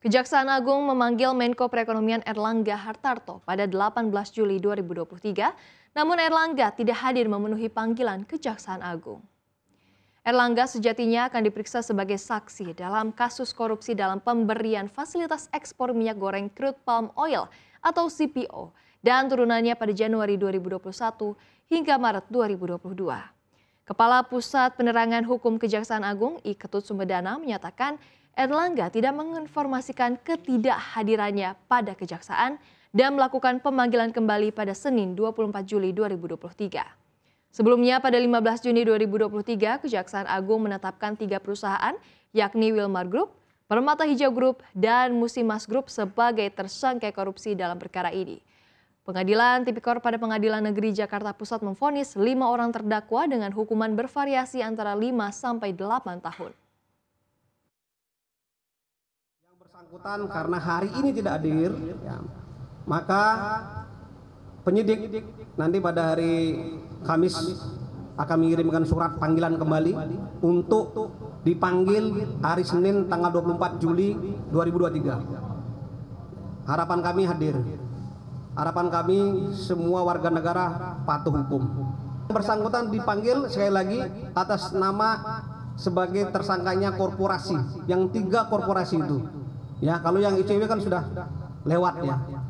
Kejaksaan Agung memanggil Menko Perekonomian Erlangga Hartarto pada 18 Juli 2023, namun Erlangga tidak hadir memenuhi panggilan Kejaksaan Agung. Erlangga sejatinya akan diperiksa sebagai saksi dalam kasus korupsi dalam pemberian fasilitas ekspor minyak goreng crude palm oil atau CPO dan turunannya pada Januari 2021 hingga Maret 2022. Kepala Pusat Penerangan Hukum Kejaksaan Agung I Ketut Sumedana menyatakan Erlangga tidak menginformasikan ketidakhadirannya pada kejaksaan dan melakukan pemanggilan kembali pada Senin 24 Juli 2023. Sebelumnya pada 15 Juni 2023, Kejaksaan Agung menetapkan tiga perusahaan yakni Wilmar Group, Permata Hijau Group, dan Musimas Group sebagai tersangka korupsi dalam perkara ini. Pengadilan Tipikor pada Pengadilan Negeri Jakarta Pusat memfonis lima orang terdakwa dengan hukuman bervariasi antara 5 sampai 8 tahun. Yang bersangkutan karena hari ini tidak hadir, ya, maka penyidik nanti pada hari Kamis akan mengirimkan surat panggilan kembali untuk dipanggil hari Senin tanggal 24 Juli 2023. Harapan kami hadir. Harapan kami semua warga negara patuh hukum. Bersangkutan dipanggil sekali lagi atas nama sebagai tersangkanya korporasi, yang tiga korporasi itu. Ya, kalau yang ICW kan sudah lewat ya.